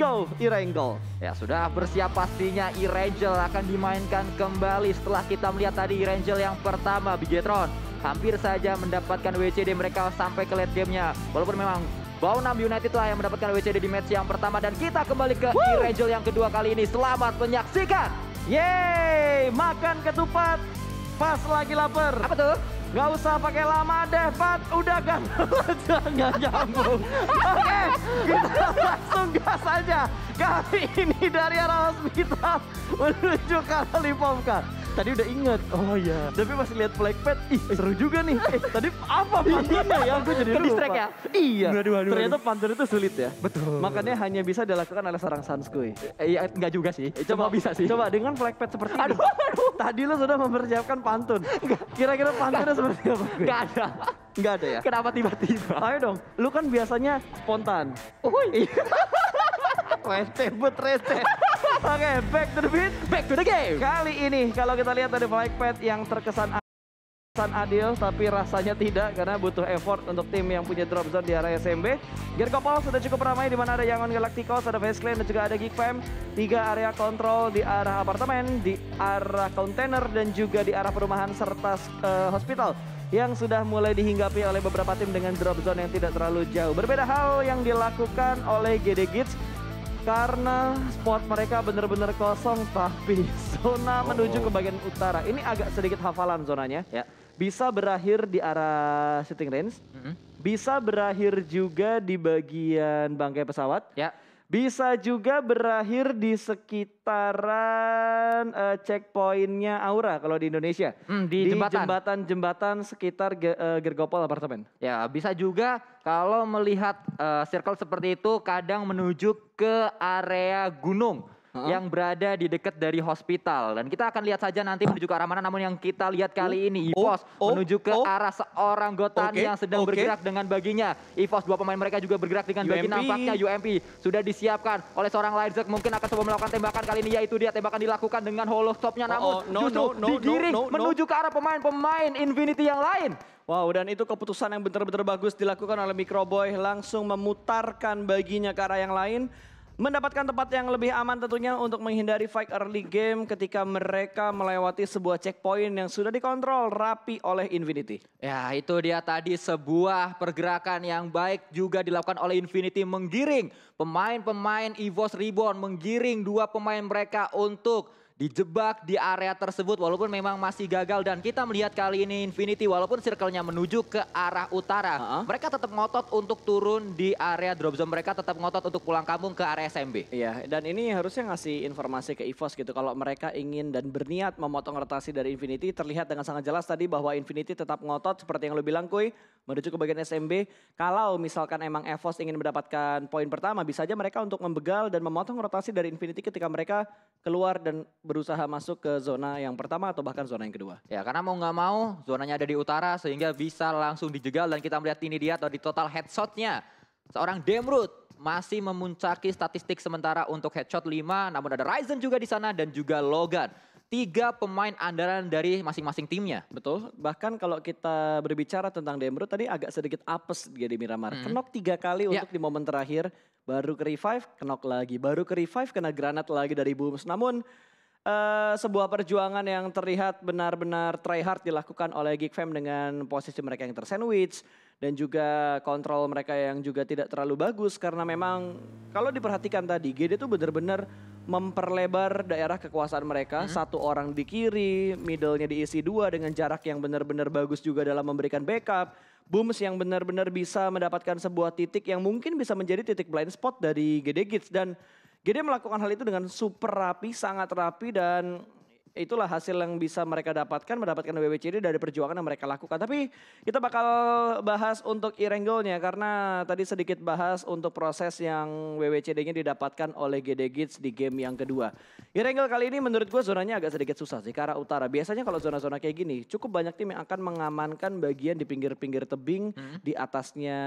go Irengel. Ya sudah bersiap pastinya Irangel akan dimainkan kembali setelah kita melihat tadi Irangel yang pertama Bigetron. Hampir saja mendapatkan WCD mereka sampai ke late gamenya. Walaupun memang Baunam United lah yang mendapatkan WCD di match yang pertama dan kita kembali ke Irangel yang kedua kali ini. Selamat menyaksikan. Yeay, makan ketupat pas lagi lapar. Apa tuh? Gak usah pakai lama deh, Pat. Udah gampang aja, nyambung. Oke, kita langsung gas aja. Kali ini dari arah hospital menuju ke Lipovka tadi udah inget. Oh iya. Tapi masih lihat pad ih seru juga nih. Eh, tadi apa pantunnya ya? Aku jadi lupa. ya? Iya. Aduh, aduh, Ternyata pantun itu sulit ya. Betul. Makanya hanya bisa dilakukan oleh seorang sanskui eh, Iya, eh, enggak juga sih. Eh, coba, coba bisa sih. Coba dengan pad seperti aduh, Aduh. Tadi lo sudah mempersiapkan pantun. Kira-kira pantunnya seperti apa? Enggak ada. Enggak ada ya? Kenapa tiba-tiba? Ayo dong, lu kan biasanya spontan. Oh iya. Rese, buat rese. Oke, okay, back to the beat, back to the game. Kali ini kalau kita lihat ada Mike Pet yang terkesan terkesan adil tapi rasanya tidak karena butuh effort untuk tim yang punya drop zone di area SMB. Kopal sudah cukup ramai di mana ada yang Yangon Galacticos, ada Face Clan dan juga ada Geek Fam. Tiga area kontrol di arah apartemen, di arah kontainer dan juga di arah perumahan serta uh, hospital yang sudah mulai dihinggapi oleh beberapa tim dengan drop zone yang tidak terlalu jauh. Berbeda hal yang dilakukan oleh GD Gits karena spot mereka benar-benar kosong tapi zona oh. menuju ke bagian utara. Ini agak sedikit hafalan zonanya. Ya. Bisa berakhir di arah sitting range. Mm -hmm. Bisa berakhir juga di bagian bangkai pesawat. Ya. Bisa juga berakhir di sekitaran uh, checkpointnya Aura kalau di Indonesia. Hmm, di, jembatan-jembatan sekitar ge, uh, Gergopol apartemen. Ya bisa juga kalau melihat uh, circle seperti itu kadang menuju ke area gunung huh yang berada di dekat dari hospital dan kita akan lihat saja nanti menuju ke arah mana namun yang kita lihat kali oh, ini oh, Ivos oh, oh, menuju ke oh. arah seorang Gotan okay, yang sedang okay. bergerak dengan baginya Ivos dua pemain mereka juga bergerak dengan UMP. bagi nampaknya UMP sudah disiapkan oleh seorang Lizard mungkin akan coba melakukan tembakan kali ini yaitu dia tembakan dilakukan dengan holostopnya namun oh, oh, no, justru no, no, digiring no, no, no. menuju ke arah pemain-pemain Infinity yang lain Wow, dan itu keputusan yang benar-benar bagus dilakukan oleh Microboy. Langsung memutarkan baginya ke arah yang lain. Mendapatkan tempat yang lebih aman tentunya untuk menghindari fight early game ketika mereka melewati sebuah checkpoint yang sudah dikontrol rapi oleh Infinity. Ya itu dia tadi sebuah pergerakan yang baik juga dilakukan oleh Infinity menggiring pemain-pemain EVOS Reborn menggiring dua pemain mereka untuk dijebak di area tersebut walaupun memang masih gagal dan kita melihat kali ini Infinity walaupun circle-nya menuju ke arah utara uh -huh. mereka tetap ngotot untuk turun di area drop zone mereka tetap ngotot untuk pulang kampung ke area SMB. Iya dan ini harusnya ngasih informasi ke EVOS gitu kalau mereka ingin dan berniat memotong rotasi dari Infinity terlihat dengan sangat jelas tadi bahwa Infinity tetap ngotot seperti yang lo bilang Kuy menuju ke bagian SMB kalau misalkan emang EVOS ingin mendapatkan poin pertama bisa aja mereka untuk membegal dan memotong rotasi dari Infinity ketika mereka keluar dan berusaha masuk ke zona yang pertama atau bahkan zona yang kedua. Ya karena mau nggak mau zonanya ada di utara sehingga bisa langsung dijegal dan kita melihat ini dia atau di total headshotnya seorang Demrut masih memuncaki statistik sementara untuk headshot 5 namun ada Ryzen juga di sana dan juga Logan tiga pemain andalan dari masing-masing timnya. Betul. Bahkan kalau kita berbicara tentang Demrut tadi agak sedikit apes dia di Miramar. Hmm. Kenok tiga kali ya. untuk di momen terakhir. Baru ke revive, kenok lagi. Baru ke revive, kena granat lagi dari Booms. Namun uh, sebuah perjuangan yang terlihat benar-benar try hard dilakukan oleh Geek Fam dengan posisi mereka yang tersandwich dan juga kontrol mereka yang juga tidak terlalu bagus karena memang kalau diperhatikan tadi GD itu benar-benar memperlebar daerah kekuasaan mereka hmm. satu orang di kiri middlenya diisi dua dengan jarak yang benar-benar bagus juga dalam memberikan backup Booms yang benar-benar bisa mendapatkan sebuah titik yang mungkin bisa menjadi titik blind spot dari GD Gids dan Gideon melakukan hal itu dengan super rapi, sangat rapi dan itulah hasil yang bisa mereka dapatkan mendapatkan WWCD dari perjuangan yang mereka lakukan. Tapi kita bakal bahas untuk e nya karena tadi sedikit bahas untuk proses yang WWCD-nya didapatkan oleh GD Gids di game yang kedua. e kali ini menurut gue zonanya agak sedikit susah sih karena utara. Biasanya kalau zona-zona kayak gini cukup banyak tim yang akan mengamankan bagian di pinggir-pinggir tebing hmm. di atasnya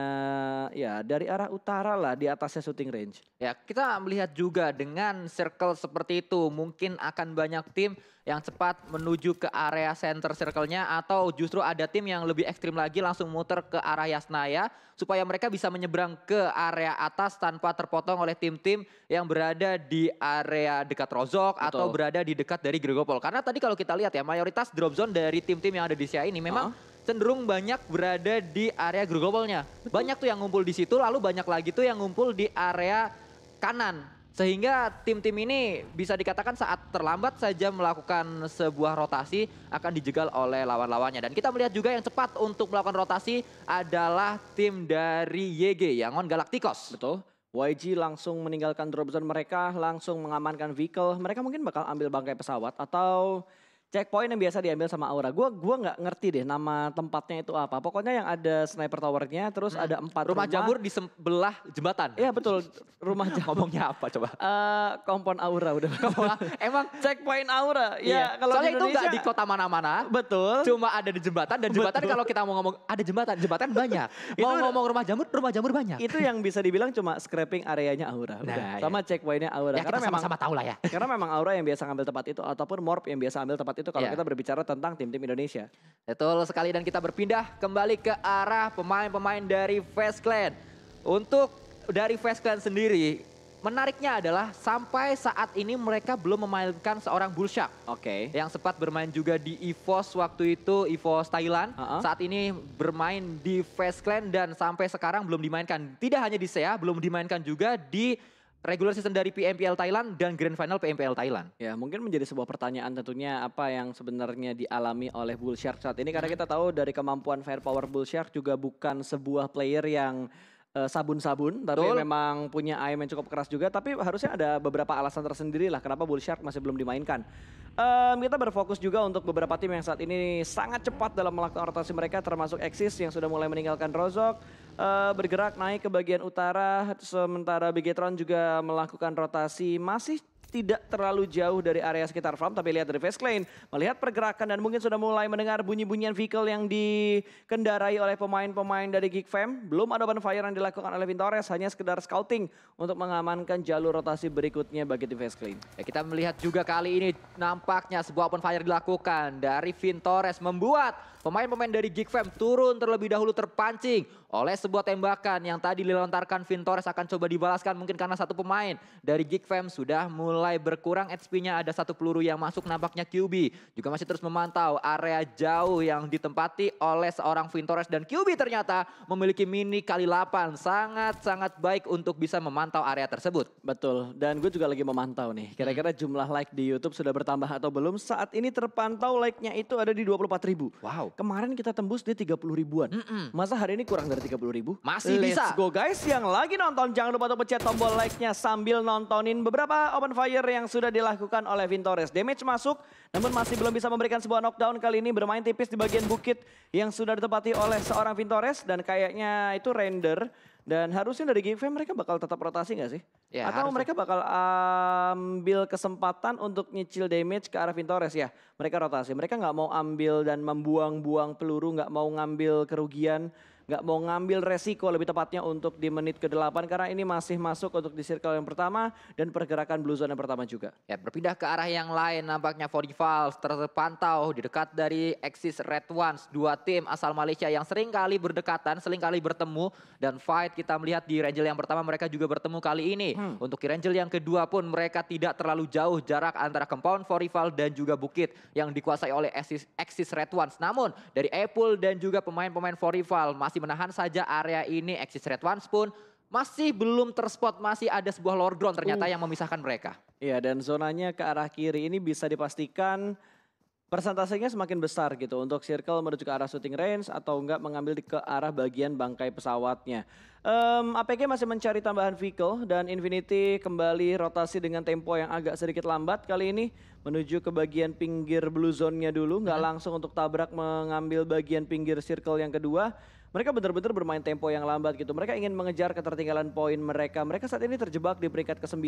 ya dari arah utara lah di atasnya shooting range. Ya kita melihat juga dengan circle seperti itu mungkin akan banyak tim yang cepat menuju ke area center circle-nya atau justru ada tim yang lebih ekstrim lagi langsung muter ke arah Yasnaya supaya mereka bisa menyeberang ke area atas tanpa terpotong oleh tim-tim yang berada di area dekat Rozok Betul. atau berada di dekat dari Gregopol. Karena tadi kalau kita lihat ya mayoritas drop zone dari tim-tim yang ada di Sia ini memang uh -huh cenderung banyak berada di area Grugopolnya Banyak tuh yang ngumpul di situ, lalu banyak lagi tuh yang ngumpul di area kanan sehingga tim-tim ini bisa dikatakan saat terlambat saja melakukan sebuah rotasi akan dijegal oleh lawan-lawannya. Dan kita melihat juga yang cepat untuk melakukan rotasi adalah tim dari YG, Yangon Galacticos. Betul. YG langsung meninggalkan drop zone mereka, langsung mengamankan vehicle. Mereka mungkin bakal ambil bangkai pesawat atau checkpoint yang biasa diambil sama Aura. Gua gua nggak ngerti deh nama tempatnya itu apa. Pokoknya yang ada sniper towernya, terus hmm. ada empat rumah, rumah jamur di sebelah jembatan. Iya betul, rumah jamur. Ngomongnya apa coba? Uh, kompon Aura udah. Emang checkpoint Aura. Ya, iya. kalau Soalnya itu nggak di kota mana-mana. Betul. Cuma ada di jembatan dan jembatan kalau kita mau ngomong ada jembatan, jembatan banyak. mau itu, ngomong rumah jamur, rumah jamur banyak. Itu yang bisa dibilang cuma scraping areanya Aura. Udah. Nah, iya. sama iya. checkpointnya Aura. Ya, karena sama-sama tahu lah ya. Karena memang Aura yang biasa ngambil tempat itu ataupun Morp yang biasa ambil tempat itu itu kalau yeah. kita berbicara tentang tim-tim Indonesia. Betul sekali dan kita berpindah kembali ke arah pemain-pemain dari Fast Clan. Untuk dari Fast Clan sendiri, menariknya adalah sampai saat ini mereka belum memainkan seorang Bullshark. Oke. Okay. Yang sempat bermain juga di EVOS waktu itu, EVOS Thailand. Uh -huh. Saat ini bermain di Fast Clan dan sampai sekarang belum dimainkan. Tidak hanya di SEA, belum dimainkan juga di regular season dari PMPL Thailand dan grand final PMPL Thailand. Ya, mungkin menjadi sebuah pertanyaan tentunya apa yang sebenarnya dialami oleh Bull Shark saat ini karena kita tahu dari kemampuan firepower Bull Shark juga bukan sebuah player yang eh, sabun-sabun, uh, tapi Betul. memang punya aim yang cukup keras juga. Tapi harusnya ada beberapa alasan tersendiri lah kenapa Bull Shark masih belum dimainkan. Um, kita berfokus juga untuk beberapa tim yang saat ini sangat cepat dalam melakukan rotasi mereka, termasuk Exis yang sudah mulai meninggalkan Rozok uh, bergerak naik ke bagian utara sementara Bigetron juga melakukan rotasi masih tidak terlalu jauh dari area sekitar farm tapi lihat dari face lane melihat pergerakan dan mungkin sudah mulai mendengar bunyi-bunyian vehicle yang dikendarai oleh pemain-pemain dari Geek Fam belum ada ban fire yang dilakukan oleh Vintores hanya sekedar scouting untuk mengamankan jalur rotasi berikutnya bagi tim face lane ya, kita melihat juga kali ini nampaknya sebuah fire dilakukan dari Vintores membuat pemain-pemain dari Geek Fam turun terlebih dahulu terpancing oleh sebuah tembakan yang tadi dilontarkan Vintores akan coba dibalaskan mungkin karena satu pemain dari Geek Fam sudah mulai berkurang XP-nya ada satu peluru yang masuk nampaknya QB juga masih terus memantau area jauh yang ditempati oleh seorang Vintores dan QB ternyata memiliki mini kali 8 sangat-sangat baik untuk bisa memantau area tersebut. Betul dan gue juga lagi memantau nih kira-kira hmm. jumlah like di YouTube sudah bertambah atau belum saat ini terpantau like-nya itu ada di 24 ribu. Wow. Kemarin kita tembus di 30 ribuan. Mm -mm. Masa hari ini kurang dari 30 ribu. Masih Let's bisa. Let's go guys. Yang lagi nonton jangan lupa untuk pencet tombol like-nya sambil nontonin beberapa open fire yang sudah dilakukan oleh Vintores. Damage masuk namun masih belum bisa memberikan sebuah knockdown kali ini bermain tipis di bagian bukit yang sudah ditempati oleh seorang Vintores dan kayaknya itu render dan harusnya dari game mereka bakal tetap rotasi gak sih? Ya, Atau harusnya. mereka bakal ambil kesempatan untuk nyicil damage ke arah Vintores ya? Mereka rotasi. Mereka nggak mau ambil dan membuang-buang peluru, nggak mau ngambil kerugian nggak mau ngambil resiko lebih tepatnya untuk di menit ke-8 karena ini masih masuk untuk di circle yang pertama dan pergerakan blue zone yang pertama juga. Ya berpindah ke arah yang lain nampaknya Forty Falls terpantau di dekat dari Axis Red Ones. Dua tim asal Malaysia yang sering kali berdekatan, sering kali bertemu dan fight kita melihat di Rangel yang pertama mereka juga bertemu kali ini. Hmm. Untuk di Rangel yang kedua pun mereka tidak terlalu jauh jarak antara compound Forty Falls dan juga Bukit yang dikuasai oleh Axis, Axis Red Ones. Namun dari Apple dan juga pemain-pemain Forty Falls masih menahan saja area ini exit red one pun masih belum terspot, masih ada sebuah lower ground ternyata uh. yang memisahkan mereka. Iya, dan zonanya ke arah kiri ini bisa dipastikan persentasenya semakin besar gitu untuk circle menuju ke arah shooting range atau enggak mengambil ke arah bagian bangkai pesawatnya. Um, APG masih mencari tambahan vehicle dan Infinity kembali rotasi dengan tempo yang agak sedikit lambat kali ini menuju ke bagian pinggir blue zone-nya dulu, nggak hmm. langsung untuk tabrak mengambil bagian pinggir circle yang kedua mereka benar-benar bermain tempo yang lambat gitu. Mereka ingin mengejar ketertinggalan poin mereka. Mereka saat ini terjebak di peringkat ke-9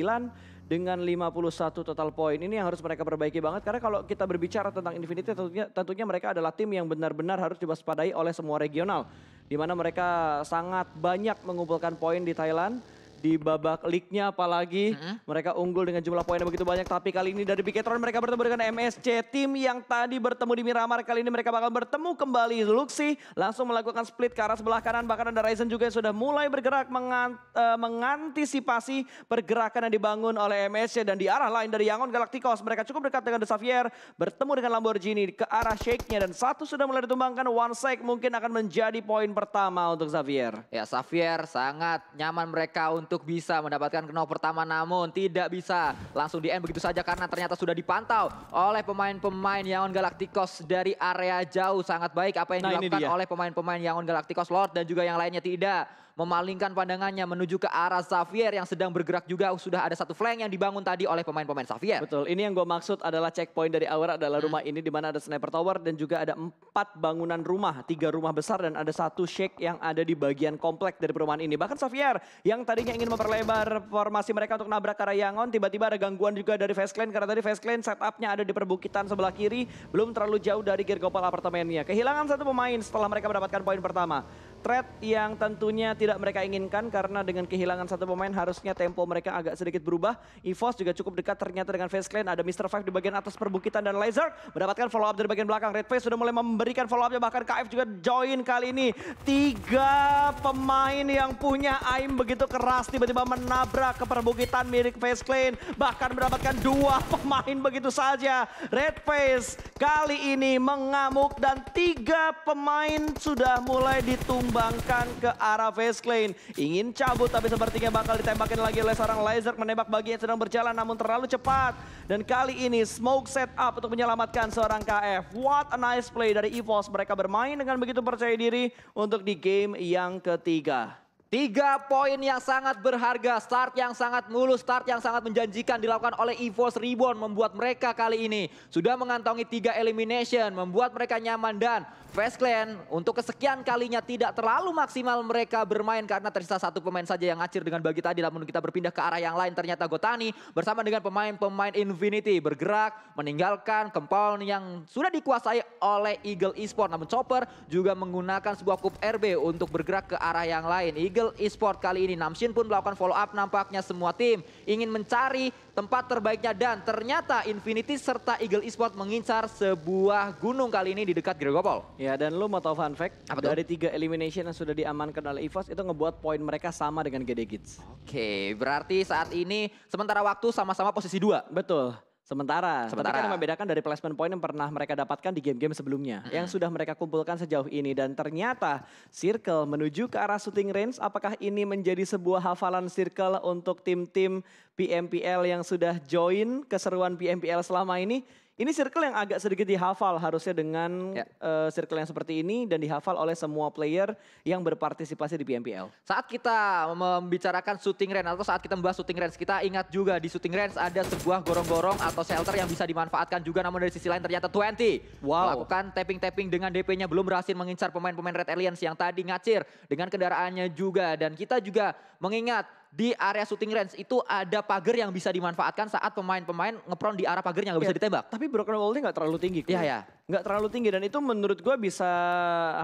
dengan 51 total poin. Ini yang harus mereka perbaiki banget karena kalau kita berbicara tentang Infinity tentunya tentunya mereka adalah tim yang benar-benar harus diwaspadai oleh semua regional di mana mereka sangat banyak mengumpulkan poin di Thailand di babak league-nya apalagi hmm. mereka unggul dengan jumlah poin yang begitu banyak tapi kali ini dari Piketron mereka bertemu dengan MSC tim yang tadi bertemu di Miramar kali ini mereka bakal bertemu kembali Luxi langsung melakukan split ke arah sebelah kanan bahkan ada Ryzen juga yang sudah mulai bergerak mengant uh, eh, mengantisipasi pergerakan yang dibangun oleh MSC dan di arah lain dari Yangon Galacticos mereka cukup dekat dengan The Xavier bertemu dengan Lamborghini ke arah shake-nya dan satu sudah mulai ditumbangkan one sec mungkin akan menjadi poin pertama untuk Xavier. Ya Xavier sangat nyaman mereka untuk untuk bisa mendapatkan knock pertama namun tidak bisa langsung di end begitu saja karena ternyata sudah dipantau oleh pemain-pemain Yangon Galacticos dari area jauh sangat baik apa yang nah, dilakukan oleh pemain-pemain Yangon Galacticos Lord dan juga yang lainnya tidak memalingkan pandangannya menuju ke arah Xavier yang sedang bergerak juga sudah ada satu flank yang dibangun tadi oleh pemain-pemain Xavier. Betul, ini yang gue maksud adalah checkpoint dari Aura adalah rumah ini di mana ada sniper tower dan juga ada empat bangunan rumah, tiga rumah besar dan ada satu shake yang ada di bagian komplek dari perumahan ini. Bahkan Xavier yang tadinya ingin ingin memperlebar formasi mereka untuk nabrak Karayangon. Tiba-tiba ada gangguan juga dari Face Clan karena tadi Face Clan setupnya ada di perbukitan sebelah kiri. Belum terlalu jauh dari gear gopal apartemennya. Kehilangan satu pemain setelah mereka mendapatkan poin pertama trade yang tentunya tidak mereka inginkan karena dengan kehilangan satu pemain harusnya tempo mereka agak sedikit berubah. EVOS juga cukup dekat ternyata dengan face clan. Ada Mr. Five di bagian atas perbukitan dan Laser mendapatkan follow up dari bagian belakang. Red Face sudah mulai memberikan follow upnya bahkan KF juga join kali ini. Tiga pemain yang punya aim begitu keras tiba-tiba menabrak ke perbukitan milik face clan. Bahkan mendapatkan dua pemain begitu saja. Red Face kali ini mengamuk dan tiga pemain sudah mulai ditunggu disumbangkan ke arah face clean. Ingin cabut tapi sepertinya bakal ditembakin lagi oleh seorang laser menembak bagi yang sedang berjalan namun terlalu cepat. Dan kali ini smoke set up untuk menyelamatkan seorang KF. What a nice play dari EVOS. Mereka bermain dengan begitu percaya diri untuk di game yang ketiga. Tiga poin yang sangat berharga, start yang sangat mulus, start yang sangat menjanjikan dilakukan oleh EVOS Reborn membuat mereka kali ini sudah mengantongi tiga elimination, membuat mereka nyaman dan Fast Clan untuk kesekian kalinya tidak terlalu maksimal mereka bermain karena tersisa satu pemain saja yang ngacir dengan bagi tadi. Namun kita berpindah ke arah yang lain ternyata Gotani bersama dengan pemain-pemain Infinity bergerak meninggalkan compound yang sudah dikuasai oleh Eagle Esports Namun Chopper juga menggunakan sebuah kup RB untuk bergerak ke arah yang lain. Eagle Esports kali ini Namshin pun melakukan follow up nampaknya semua tim ingin mencari tempat terbaiknya dan ternyata Infinity serta Eagle Esport mengincar sebuah gunung kali ini di dekat Gregopol. Ya dan lu mau tau fun fact? Apa Dari itu? tiga elimination yang sudah diamankan oleh EVOS itu ngebuat poin mereka sama dengan GD Kids. Oke berarti saat ini sementara waktu sama-sama posisi dua. Betul. Sementara, Sementara. Tapi kan yang membedakan dari placement point yang pernah mereka dapatkan di game-game sebelumnya. Hmm. Yang sudah mereka kumpulkan sejauh ini. Dan ternyata Circle menuju ke arah shooting range. Apakah ini menjadi sebuah hafalan Circle untuk tim-tim PMPL yang sudah join keseruan PMPL selama ini? Ini circle yang agak sedikit dihafal harusnya dengan ya. uh, circle yang seperti ini dan dihafal oleh semua player yang berpartisipasi di PMPL. Saat kita membicarakan shooting range atau saat kita membahas shooting range, kita ingat juga di shooting range ada sebuah gorong-gorong atau shelter yang bisa dimanfaatkan juga namun dari sisi lain ternyata 20 wow. melakukan tapping-tapping dengan DP-nya belum berhasil mengincar pemain-pemain Red Alliance yang tadi ngacir dengan kendaraannya juga dan kita juga mengingat di area shooting range itu ada pagar yang bisa dimanfaatkan saat pemain-pemain ngepron di arah pagernya nggak bisa ya, ditembak. Tapi broken wall-nya nggak terlalu tinggi. Iya ya. Nggak terlalu tinggi dan itu menurut gue bisa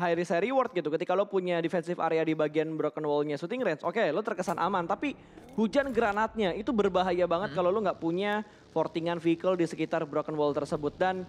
high risk high reward gitu. Ketika lo punya defensive area di bagian broken wall-nya shooting range, oke okay, lo terkesan aman. Tapi hujan granatnya itu berbahaya banget hmm. kalau lo nggak punya portingan vehicle di sekitar broken wall tersebut dan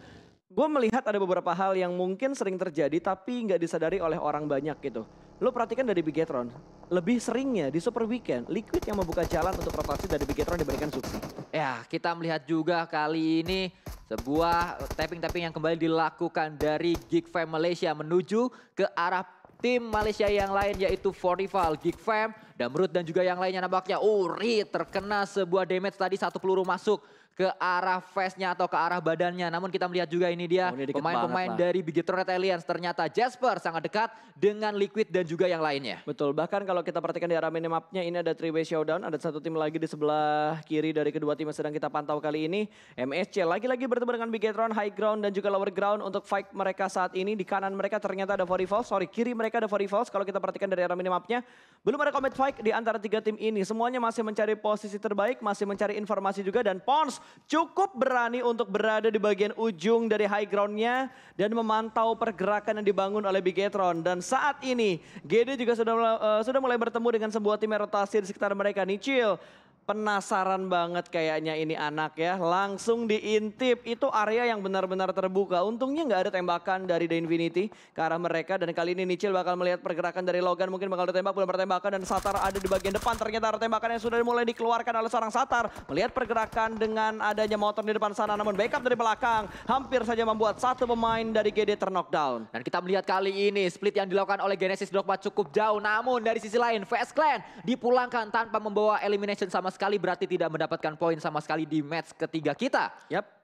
gue melihat ada beberapa hal yang mungkin sering terjadi tapi nggak disadari oleh orang banyak gitu. Lo perhatikan dari Bigetron, lebih seringnya di Super Weekend, Liquid yang membuka jalan untuk rotasi dari Bigetron diberikan Zuxi. Ya, kita melihat juga kali ini sebuah tapping-tapping yang kembali dilakukan dari Geek Fam Malaysia menuju ke arah tim Malaysia yang lain yaitu Fortival, Geek Fam, Damrut dan juga yang lainnya nampaknya. Uri uh, terkena sebuah damage tadi satu peluru masuk ke arah face-nya atau ke arah badannya. Namun kita melihat juga ini dia oh, pemain-pemain oh, dari Bigetron Red Aliens. Ternyata Jasper sangat dekat dengan Liquid dan juga yang lainnya. Betul, bahkan kalau kita perhatikan di arah minimapnya ini ada three-way showdown. Ada satu tim lagi di sebelah kiri dari kedua tim yang sedang kita pantau kali ini. MSC lagi-lagi bertemu dengan Bigetron High Ground dan juga Lower Ground untuk fight mereka saat ini. Di kanan mereka ternyata ada Fori Falls, sorry kiri mereka ada Fori Falls. Kalau kita perhatikan dari arah minimapnya, belum ada combat fight di antara tiga tim ini. Semuanya masih mencari posisi terbaik, masih mencari informasi juga dan Pons cukup berani untuk berada di bagian ujung dari high groundnya dan memantau pergerakan yang dibangun oleh Bigetron. Dan saat ini GD juga sudah uh, sudah mulai bertemu dengan sebuah tim rotasi di sekitar mereka. Nichil penasaran banget kayaknya ini anak ya. Langsung diintip, itu area yang benar-benar terbuka. Untungnya nggak ada tembakan dari The Infinity ke arah mereka. Dan kali ini Nichil bakal melihat pergerakan dari Logan. Mungkin bakal ditembak, belum pertembakan. Dan Satar ada di bagian depan. Ternyata ada tembakan yang sudah mulai dikeluarkan oleh seorang Satar. Melihat pergerakan dengan adanya motor di depan sana. Namun backup dari belakang. Hampir saja membuat satu pemain dari GD terknockdown. Dan kita melihat kali ini split yang dilakukan oleh Genesis Dogma cukup jauh. Namun dari sisi lain, VS Clan dipulangkan tanpa membawa elimination sama sekali berarti tidak mendapatkan poin sama sekali di match ketiga kita. Yap.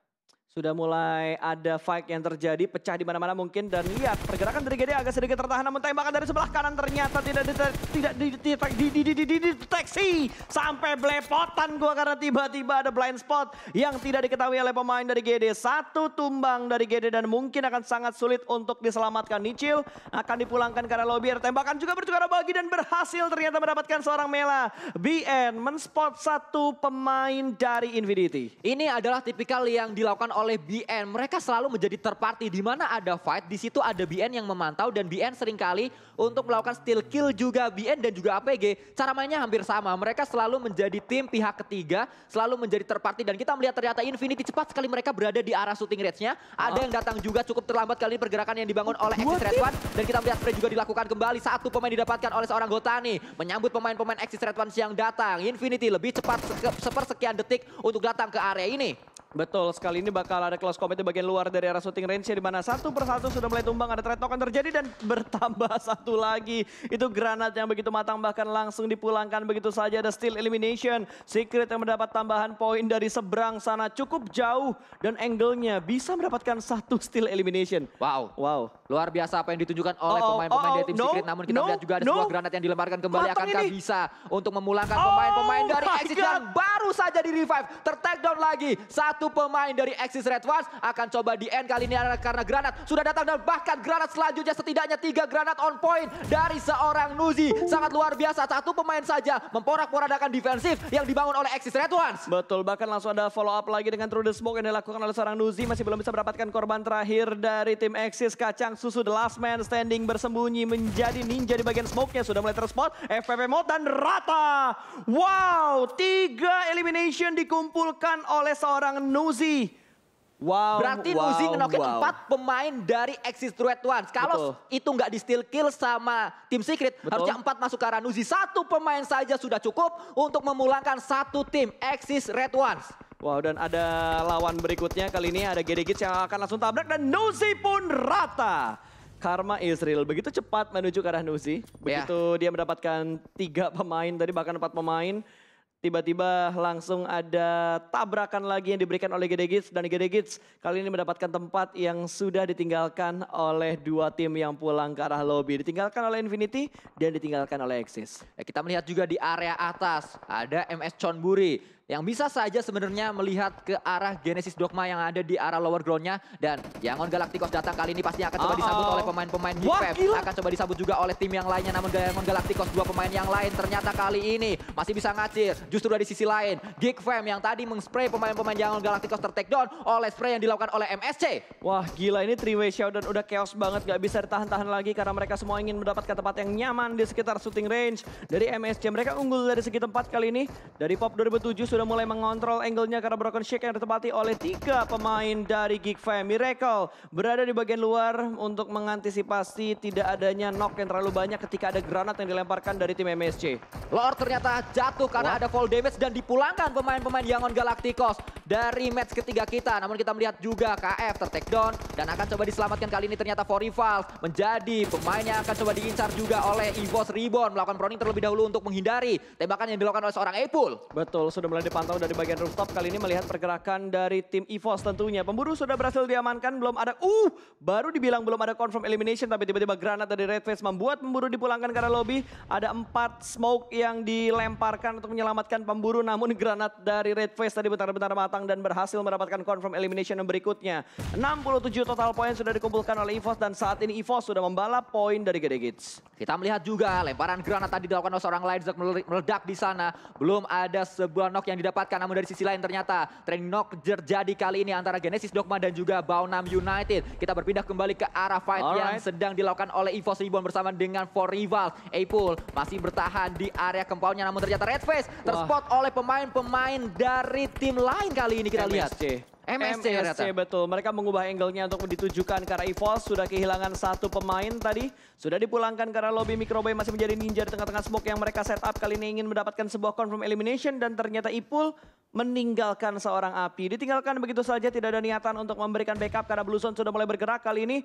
Sudah mulai ada fight yang terjadi, pecah di mana-mana mungkin. Dan lihat pergerakan dari GD agak sedikit tertahan namun tembakan dari sebelah kanan ternyata tidak tidak dideteksi. Sampai belepotan gua karena tiba-tiba ada blind spot yang tidak diketahui oleh pemain dari GD. Satu tumbang dari GD dan mungkin akan sangat sulit untuk diselamatkan. Nichil akan dipulangkan karena lobby. Tembakan juga bertukar bagi dan berhasil ternyata mendapatkan seorang Mela. BN menspot satu pemain dari Infinity. Ini adalah tipikal yang dilakukan oleh oleh BN. Mereka selalu menjadi terparti di mana ada fight, di situ ada BN yang memantau dan BN seringkali untuk melakukan steal kill juga BN dan juga APG. Cara mainnya hampir sama. Mereka selalu menjadi tim pihak ketiga, selalu menjadi terparti dan kita melihat ternyata Infinity cepat sekali mereka berada di arah shooting range-nya. Ada ah. yang datang juga cukup terlambat kali ini pergerakan yang dibangun oleh Exis Red One dan kita melihat spray juga dilakukan kembali. Satu pemain didapatkan oleh seorang Gotani menyambut pemain-pemain Exis Red One yang datang. Infinity lebih cepat sepersekian detik untuk datang ke area ini. Betul sekali ini bakal ada close combat di bagian luar dari arah shooting range di mana satu persatu sudah mulai tumbang ada threat token terjadi dan bertambah satu lagi. Itu granat yang begitu matang bahkan langsung dipulangkan begitu saja ada steel elimination. Secret yang mendapat tambahan poin dari seberang sana cukup jauh dan angle-nya bisa mendapatkan satu steel elimination. Wow. Wow. Luar biasa apa yang ditunjukkan oleh oh, pemain-pemain oh, oh, oh, dari tim no, Secret namun kita no, melihat juga ada no. sebuah granat yang dilemparkan kembali matang akankah ini. bisa untuk memulangkan pemain-pemain oh, dari Exit dan baru saja di revive. Tertakedown lagi. Satu satu pemain dari Axis Red Wars akan coba di end kali ini karena granat sudah datang dan bahkan granat selanjutnya setidaknya tiga granat on point dari seorang Nuzi. Sangat luar biasa satu pemain saja memporak-porandakan defensif yang dibangun oleh Axis Red Wars. Betul bahkan langsung ada follow up lagi dengan Through the Smoke yang dilakukan oleh seorang Nuzi masih belum bisa mendapatkan korban terakhir dari tim Axis Kacang Susu The Last Man Standing bersembunyi menjadi ninja di bagian smoke-nya sudah mulai terspot FPV mode dan rata. Wow, tiga elimination dikumpulkan oleh seorang Nuzi. Wow, Berarti wow, Nuzi ngenokin wow. empat pemain dari Exis Threat Ones. Kalau itu nggak di steal kill sama tim Secret, Betul. harusnya empat masuk ke arah Nuzi. Satu pemain saja sudah cukup untuk memulangkan satu tim Exis Red Ones. Wow, dan ada lawan berikutnya kali ini ada Gede Kids yang akan langsung tabrak dan Nuzi pun rata. Karma Israel begitu cepat menuju ke arah Nuzi. Iya. Begitu yeah. dia mendapatkan tiga pemain tadi bahkan empat pemain. Tiba-tiba langsung ada tabrakan lagi yang diberikan oleh Gede Gits dan Gede Gits kali ini mendapatkan tempat yang sudah ditinggalkan oleh dua tim yang pulang ke arah lobby. Ditinggalkan oleh Infinity dan ditinggalkan oleh Axis. Eh, kita melihat juga di area atas ada MS Chonburi yang bisa saja sebenarnya melihat ke arah Genesis Dogma yang ada di arah lower groundnya dan Yangon Galacticos datang kali ini pasti akan coba disambut oleh pemain-pemain Geek akan coba disambut juga oleh tim yang lainnya namun Yangon Galacticos dua pemain yang lain ternyata kali ini masih bisa ngacir justru dari sisi lain Geek Fam yang tadi mengspray pemain-pemain Yangon Galacticos tertake down oleh spray yang dilakukan oleh MSC wah gila ini three way showdown udah chaos banget gak bisa ditahan-tahan lagi karena mereka semua ingin mendapatkan tempat yang nyaman di sekitar shooting range dari MSC mereka unggul dari segi tempat kali ini dari POP 2007 sudah mulai mengontrol angle-nya karena broken shake yang ditempati oleh tiga pemain dari Geek Fam. Miracle berada di bagian luar untuk mengantisipasi tidak adanya knock yang terlalu banyak ketika ada granat yang dilemparkan dari tim MSC. Lord ternyata jatuh karena What? ada fall damage dan dipulangkan pemain-pemain Yangon Galacticos dari match ketiga kita. Namun kita melihat juga KF tertek down dan akan coba diselamatkan kali ini ternyata for rivals menjadi pemain yang akan coba diincar juga oleh Evos Reborn melakukan proning terlebih dahulu untuk menghindari tembakan yang dilakukan oleh seorang Apple Betul, sudah mulai dipantau dari bagian rooftop kali ini melihat pergerakan dari tim EVOS tentunya. Pemburu sudah berhasil diamankan, belum ada uh baru dibilang belum ada confirm elimination tapi tiba-tiba granat dari Red Face membuat pemburu dipulangkan ke arah lobby. Ada empat smoke yang dilemparkan untuk menyelamatkan pemburu namun granat dari Red Face tadi benar-benar matang dan berhasil mendapatkan confirm elimination yang berikutnya. 67 total poin sudah dikumpulkan oleh EVOS dan saat ini EVOS sudah membalap poin dari Gede Kita melihat juga lemparan granat tadi dilakukan oleh seorang Lightzak meledak di sana. Belum ada sebuah knock yang yang didapatkan. Namun dari sisi lain ternyata training knock terjadi kali ini antara Genesis Dogma dan juga Baunam United. Kita berpindah kembali ke arah fight Alright. yang sedang dilakukan oleh Evo Ribbon bersama dengan Four Rival. Apul masih bertahan di area kempaunya namun ternyata Red Face terspot oleh pemain-pemain dari tim lain kali ini kita MSC. lihat. MSC, MSC betul. Mereka mengubah angle-nya untuk ditujukan ke arah Evos. Sudah kehilangan satu pemain tadi. Sudah dipulangkan karena lobby Microbay masih menjadi ninja di tengah-tengah smoke yang mereka setup Kali ini ingin mendapatkan sebuah confirm elimination dan ternyata Ipul meninggalkan seorang api. Ditinggalkan begitu saja tidak ada niatan untuk memberikan backup karena Blue sudah mulai bergerak kali ini.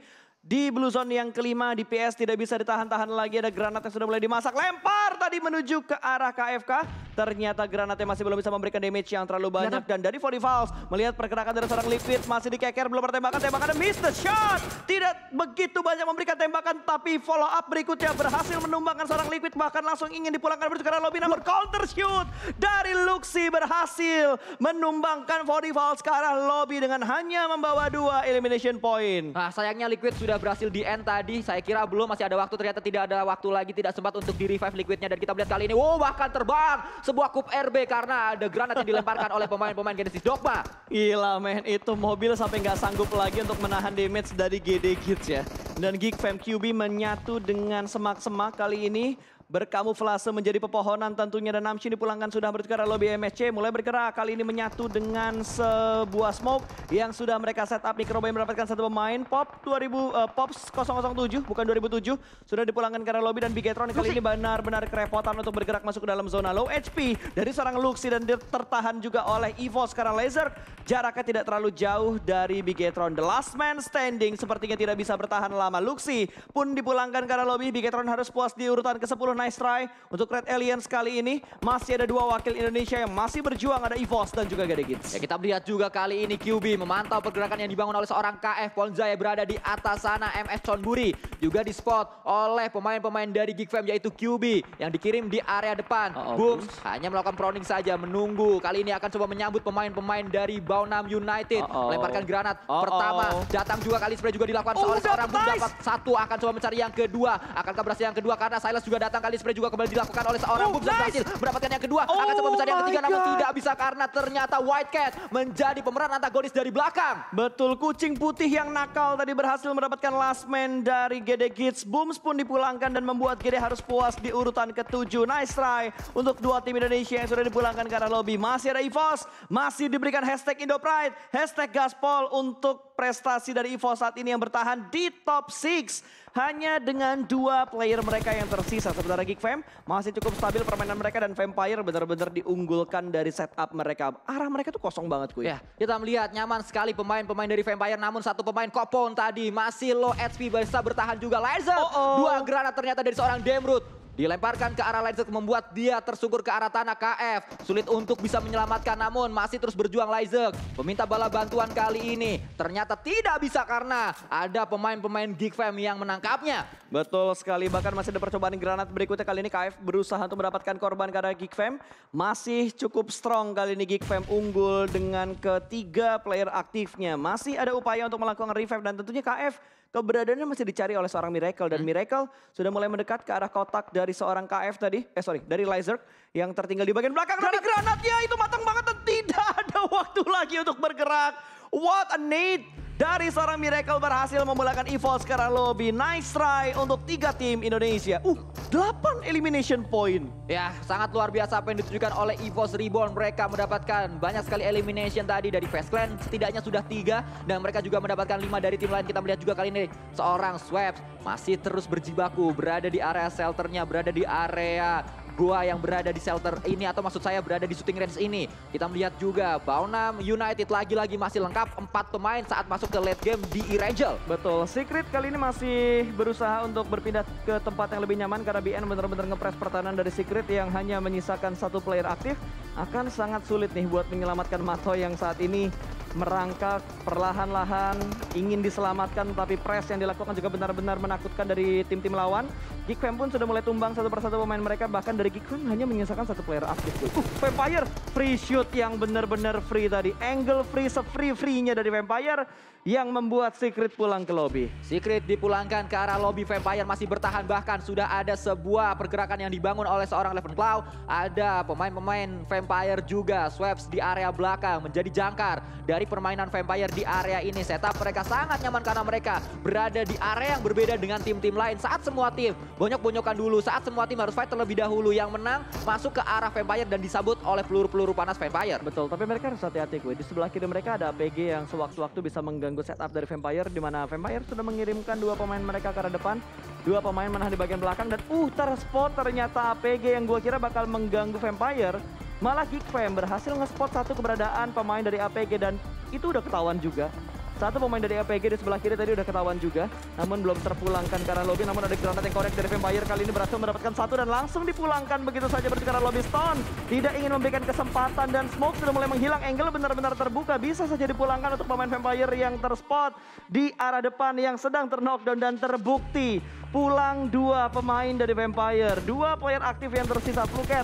Di Blue yang kelima di PS tidak bisa ditahan-tahan lagi ada granat yang sudah mulai dimasak. Lempar tadi menuju ke arah KFK. Ternyata granatnya masih belum bisa memberikan damage yang terlalu banyak. Dan dari 40 Falls melihat pergerakan tembakan dari seorang Liquid. Masih dikeker, belum bertembakan tembakan miss the shot. Tidak begitu banyak memberikan tembakan. Tapi follow up berikutnya berhasil menumbangkan seorang Liquid. Bahkan langsung ingin dipulangkan bertukar lobby. Namun counter shoot dari Luxi berhasil menumbangkan Body Falls ke arah lobby. Dengan hanya membawa dua elimination point. Nah sayangnya Liquid sudah berhasil di end tadi. Saya kira belum masih ada waktu. Ternyata tidak ada waktu lagi. Tidak sempat untuk di revive Liquidnya. Dan kita melihat kali ini. Wow bahkan terbang sebuah cup RB. Karena ada granat yang dilemparkan oleh pemain-pemain Genesis Dogma. hilang Kamen itu mobil sampai nggak sanggup lagi untuk menahan damage dari GD Kids ya. Dan Geek Fam QB menyatu dengan semak-semak kali ini berkamuflase menjadi pepohonan tentunya dan Namshin dipulangkan sudah bergerak lobby MSC mulai bergerak kali ini menyatu dengan sebuah smoke yang sudah mereka set up Microboy mendapatkan satu pemain Pop 2000 uh, eh, Pops 007 bukan 2007 sudah dipulangkan karena lobby dan Bigetron kali ini benar-benar kerepotan untuk bergerak masuk ke dalam zona low HP dari seorang Luxi dan tertahan juga oleh Evos karena laser jaraknya tidak terlalu jauh dari Bigetron the last man standing sepertinya tidak bisa bertahan lama Luxi pun dipulangkan karena lobby Bigetron harus puas di urutan ke-10 nice try untuk Red Aliens kali ini. Masih ada dua wakil Indonesia yang masih berjuang, ada Evos dan juga Gadegits. Ya kita lihat juga kali ini QB memantau pergerakan yang dibangun oleh seorang KF. Ponzaya berada di atas sana, MS Chonburi juga di spot oleh pemain-pemain dari Geek Fam yaitu QB yang dikirim di area depan. Oh, oh, Boom. hanya melakukan proning saja, menunggu. Kali ini akan coba menyambut pemain-pemain dari Baunam United. Oh, oh. Lemparkan granat oh, pertama, datang juga kali spray juga dilakukan oh, oleh seorang nice. dapat satu akan coba mencari yang kedua. Akankah berhasil yang kedua karena Silas juga datang kali spray juga kembali dilakukan oleh seorang oh, Boom nice. berhasil mendapatkan yang kedua oh, akan sempat yang ketiga namun tidak bisa karena ternyata White Cat menjadi pemeran antagonis dari belakang betul kucing putih yang nakal tadi berhasil mendapatkan last man dari GD Kids Booms pun dipulangkan dan membuat GD harus puas di urutan ketujuh nice try untuk dua tim Indonesia yang sudah dipulangkan ke arah lobby masih ada EVOS masih diberikan hashtag Indo Pride hashtag Gaspol untuk prestasi dari EVOS saat ini yang bertahan di top 6 hanya dengan dua player mereka yang tersisa. Sementara Geek Fam masih cukup stabil permainan mereka dan Vampire benar-benar diunggulkan dari setup mereka. Arah mereka tuh kosong banget kuy. Ya, kita melihat nyaman sekali pemain-pemain dari Vampire namun satu pemain Kopon tadi masih low HP bisa bertahan juga. Lazer oh, oh. dua granat ternyata dari seorang Demrut. Dilemparkan ke arah Leicester membuat dia tersungkur ke arah tanah KF. Sulit untuk bisa menyelamatkan namun masih terus berjuang Leicester. Meminta bala bantuan kali ini ternyata tidak bisa karena ada pemain-pemain Geek Fam yang menangkapnya. Betul sekali bahkan masih ada percobaan granat berikutnya kali ini KF berusaha untuk mendapatkan korban karena Geek Fam. Masih cukup strong kali ini Geek Fam unggul dengan ketiga player aktifnya. Masih ada upaya untuk melakukan revive dan tentunya KF keberadaannya masih dicari oleh seorang Miracle dan hmm. Miracle sudah mulai mendekat ke arah kotak dari seorang KF tadi, eh sorry, dari Lizard yang tertinggal di bagian belakang granat. tapi granatnya itu matang banget dan tidak ada waktu lagi untuk bergerak. What a need dari seorang Miracle berhasil memulakan EVOS karena lobby. Nice try untuk tiga tim Indonesia. Uh, delapan elimination point. Ya, sangat luar biasa apa yang ditunjukkan oleh EVOS Reborn. Mereka mendapatkan banyak sekali elimination tadi dari Fast Clan. Setidaknya sudah tiga dan mereka juga mendapatkan lima dari tim lain. Kita melihat juga kali ini seorang Swaps masih terus berjibaku. Berada di area shelternya, berada di area gua yang berada di shelter ini atau maksud saya berada di shooting range ini. Kita melihat juga Baunam United lagi-lagi masih lengkap empat pemain saat masuk ke late game di Erangel. Betul, Secret kali ini masih berusaha untuk berpindah ke tempat yang lebih nyaman karena BN benar-benar ngepres pertahanan dari Secret yang hanya menyisakan satu player aktif akan sangat sulit nih buat menyelamatkan Mato yang saat ini merangkak perlahan-lahan ingin diselamatkan tapi press yang dilakukan juga benar-benar menakutkan dari tim-tim lawan. Fam pun sudah mulai tumbang satu persatu pemain mereka bahkan dari Geek Fam hanya menyisakan satu player aktif. Uh, Vampire free shoot yang benar-benar free tadi. Angle free se-free-free-nya dari Vampire yang membuat Secret pulang ke lobby. Secret dipulangkan ke arah lobby Vampire masih bertahan bahkan sudah ada sebuah pergerakan yang dibangun oleh seorang Eleven Claw. Ada pemain-pemain Vampire juga swaps di area belakang menjadi jangkar dari dari permainan Vampire di area ini. Setup mereka sangat nyaman karena mereka berada di area yang berbeda dengan tim-tim lain. Saat semua tim bonyok-bonyokan dulu, saat semua tim harus fight terlebih dahulu. Yang menang masuk ke arah Vampire dan disambut oleh peluru-peluru panas Vampire. Betul, tapi mereka harus hati-hati gue. Di sebelah kiri mereka ada pg yang sewaktu-waktu bisa mengganggu setup dari Vampire. di mana Vampire sudah mengirimkan dua pemain mereka ke arah depan. Dua pemain menahan di bagian belakang dan uh terspot ternyata APG yang gue kira bakal mengganggu Vampire Malah Geekfam berhasil nge-spot satu keberadaan pemain dari APG dan itu udah ketahuan juga. Satu pemain dari APG di sebelah kiri tadi udah ketahuan juga, namun belum terpulangkan karena lobby. Namun ada granat yang korek dari Vampire kali ini berhasil mendapatkan satu dan langsung dipulangkan begitu saja berarti karena lobby Stone tidak ingin memberikan kesempatan dan smoke sudah mulai menghilang. Angle benar-benar terbuka, bisa saja dipulangkan untuk pemain Vampire yang terspot di arah depan yang sedang terknockdown dan terbukti pulang dua pemain dari Vampire. Dua player aktif yang tersisa fluket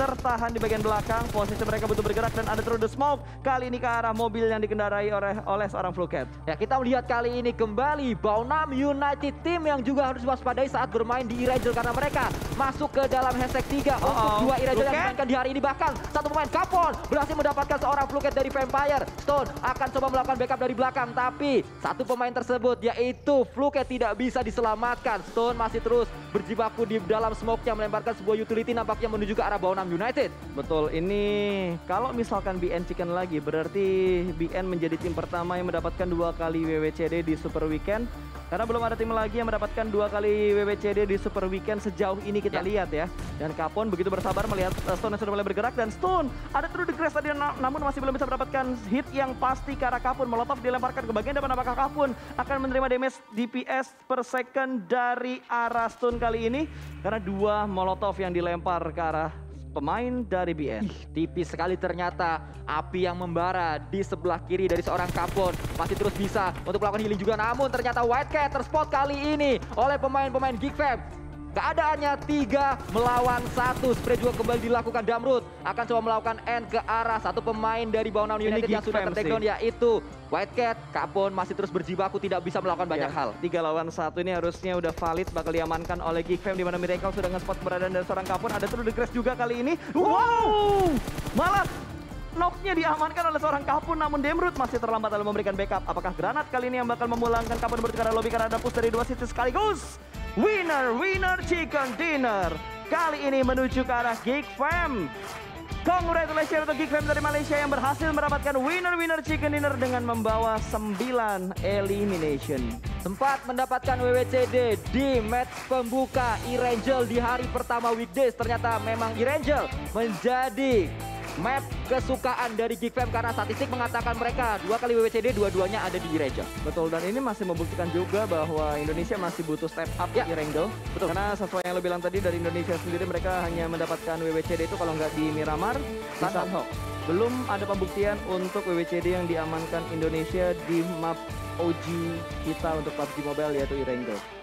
tertahan di bagian belakang. Posisi mereka butuh bergerak dan ada terus smoke. Kali ini ke arah mobil yang dikendarai oleh oleh seorang Fluket. Ya, kita melihat kali ini kembali Baunam United tim yang juga harus waspadai saat bermain di irajel karena mereka masuk ke dalam hashtag 3 oh, untuk dua irajel yang dimainkan di hari ini bahkan satu pemain Kapon berhasil mendapatkan seorang Fluket dari Vampire. Stone akan coba melakukan backup dari belakang tapi satu pemain tersebut yaitu Fluket tidak bisa diselamatkan. Stone masih terus berjibaku di dalam smoke yang melemparkan sebuah utility nampaknya menuju ke arah Baunam United. Betul, ini kalau misalkan BN Chicken lagi berarti BN menjadi tim pertama yang mendapatkan dua kali WWCD di Super Weekend. Karena belum ada tim lagi yang mendapatkan dua kali WWCD di Super Weekend sejauh ini kita ya. lihat ya. Dan Kapon begitu bersabar melihat eh, Stone yang sudah mulai bergerak dan Stone ada True the grass tadi namun masih belum bisa mendapatkan hit yang pasti ke arah Kapun. Molotov dilemparkan ke bagian depan apakah Kapun akan menerima damage DPS per second dari arah Stone kali ini. Karena dua Molotov yang dilempar ke arah pemain dari BN Tipis sekali ternyata api yang membara di sebelah kiri dari seorang Kapon. Masih terus bisa untuk melakukan healing juga namun ternyata White Cat terspot kali ini oleh pemain-pemain Geek Fam. Keadaannya tiga melawan satu. Spray juga kembali dilakukan Damrut. Akan coba melakukan end ke arah satu pemain dari Bawang United Ini yang sudah terdekon ya yaitu White Cat. Kapon masih terus berjibaku tidak bisa melakukan iya, banyak hal. Tiga lawan satu ini harusnya udah valid bakal diamankan oleh Geek Fam di mana mereka sudah nge-spot keberadaan dari seorang Kapon. Ada terus degres juga kali ini. Wow! wow! Malah Knocknya diamankan oleh seorang Kapon. namun Demrut masih terlambat dalam memberikan backup. Apakah Granat kali ini yang bakal memulangkan Kapon berdekatan lobby karena ada push dari dua sisi sekaligus. Winner Winner Chicken Dinner kali ini menuju ke arah Geek Fam. Congratulations untuk Geek Fam dari Malaysia yang berhasil mendapatkan Winner Winner Chicken Dinner dengan membawa 9 elimination. Sempat mendapatkan WWCD di match pembuka Irangel di hari pertama weekdays. Ternyata memang Irangel menjadi map kesukaan dari Geekfam karena statistik mengatakan mereka dua kali WWCD dua-duanya ada di gereja. Betul dan ini masih membuktikan juga bahwa Indonesia masih butuh step up ya. Rangel. Betul. Karena sesuai yang lo bilang tadi dari Indonesia sendiri mereka hanya mendapatkan WWCD itu kalau nggak di Miramar, di Belum ada pembuktian untuk WWCD yang diamankan Indonesia di map OG kita untuk PUBG Mobile yaitu Irengel.